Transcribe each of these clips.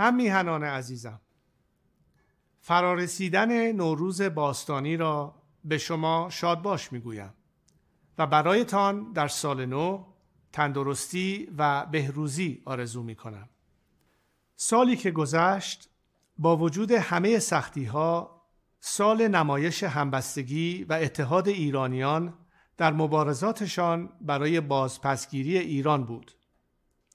هم میهنان عزیزم فرارسیدن نوروز باستانی را به شما شاد شادباش میگویم و برایتان در سال نو تندرستی و بهروزی آرزو می کنم. سالی که گذشت با وجود همه سختی ها سال نمایش همبستگی و اتحاد ایرانیان در مبارزاتشان برای بازپسگیری ایران بود.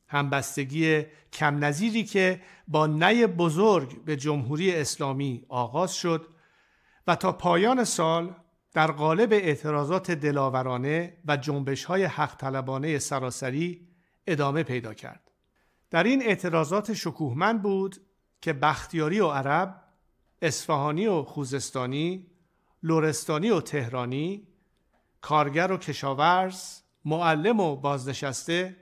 همبستگی کم نظیری که با نی بزرگ به جمهوری اسلامی آغاز شد و تا پایان سال در قالب اعتراضات دلاورانه و جنبش های حق طلبانه سراسری ادامه پیدا کرد. در این اعتراضات شکوهمند بود که بختیاری و عرب، اصفهانی و خوزستانی، لورستانی و تهرانی، کارگر و کشاورز، معلم و بازنشسته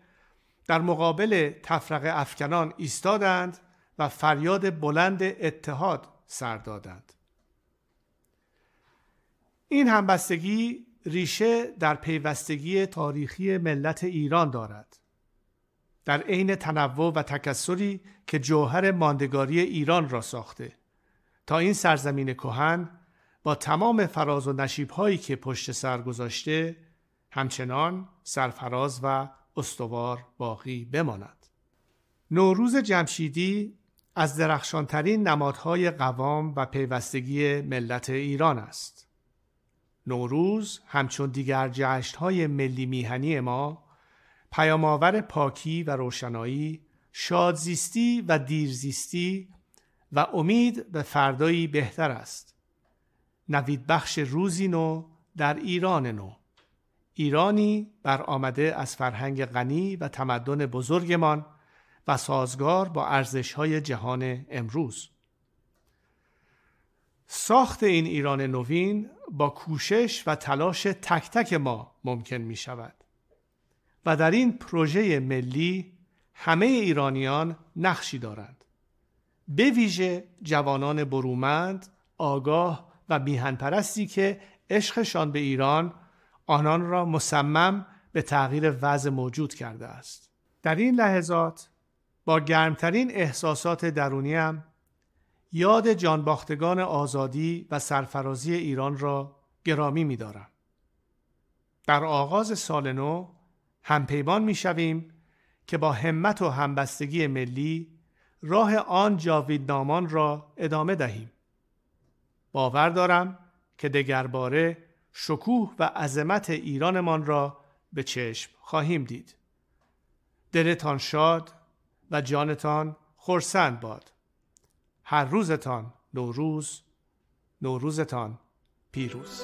در مقابل تفرق افکنان ایستادند و فریاد بلند اتحاد سر دادند این همبستگی ریشه در پیوستگی تاریخی ملت ایران دارد در عین تنوع و تکسری که جوهر ماندگاری ایران را ساخته تا این سرزمین کهن با تمام فراز و نشیب هایی که پشت سر گذاشته همچنان سرفراز و استوار باقی بماند نوروز جمشیدی از درخشانترین نمادهای قوام و پیوستگی ملت ایران است نوروز همچون دیگر جشنهای ملی میهنی ما پیامآور پاکی و روشنایی شادزیستی و دیرزیستی و امید به فردایی بهتر است نویدبخش روزی نو در ایران نو ایرانی آمده از فرهنگ غنی و تمدن بزرگمان و سازگار با های جهان امروز ساخت این ایران نوین با کوشش و تلاش تک تک ما ممکن می شود و در این پروژه ملی همه ایرانیان نقشی دارند به ویژه جوانان برومند، آگاه و میهنپرستی که عشقشان به ایران آنان را مسمم به تغییر وضع موجود کرده است در این لحظات با گرمترین احساسات درونیم یاد جانباختگان آزادی و سرفرازی ایران را گرامی می دارم. در آغاز سال نو همپیمان می شویم که با همت و همبستگی ملی راه آن جاویدنامان را ادامه دهیم. باور دارم که دگرباره شکوه و عظمت ایرانمان را به چشم خواهیم دید دلتان شاد و جانتان خرسند باد هر روزتان نوروز نوروزتان پیروز